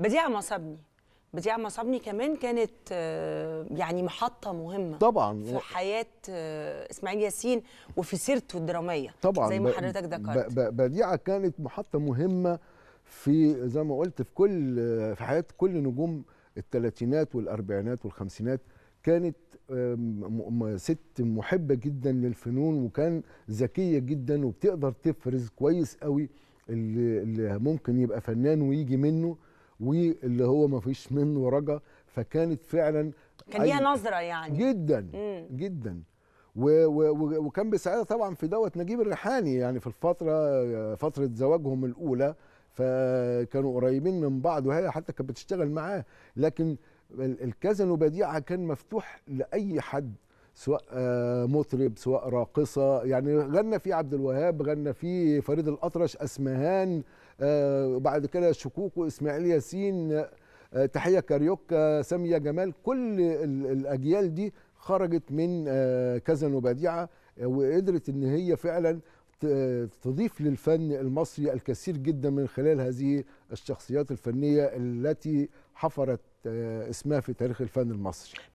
بديع مصابني بديع مصابني كمان كانت آه، يعني محطه مهمه طبعا في حياه آه، اسماعيل ياسين وفي سيرته الدراميه طبعا زي ما حضرتك ذكرت بديعه كانت محطه مهمه في زي ما قلت في كل في حياه كل نجوم الثلاثينات والاربعينات والخمسينات كانت ست محبه جدا للفنون وكان ذكيه جدا وبتقدر تفرز كويس قوي اللي ممكن يبقى فنان ويجي منه واللي هو ما فيش منه رجا فكانت فعلا كان ليها نظره يعني جدا مم. جدا و و وكان بسعادة طبعا في دوت نجيب الريحاني يعني في الفتره فتره زواجهم الاولى فكانوا قريبين من بعض وهي حتى كانت بتشتغل معاه لكن الكازينو بديعه كان مفتوح لاي حد سواء آه، مطرب سواء راقصه يعني غنى فيه عبد الوهاب غنى فيه فريد الاطرش اسمهان آه، بعد كده شكوكو اسماعيل ياسين آه، تحيه كاريوكا ساميه جمال كل الاجيال دي خرجت من كذا وبديعه وقدرت ان هي فعلا تضيف للفن المصري الكثير جدا من خلال هذه الشخصيات الفنيه التي حفرت اسمها في تاريخ الفن المصري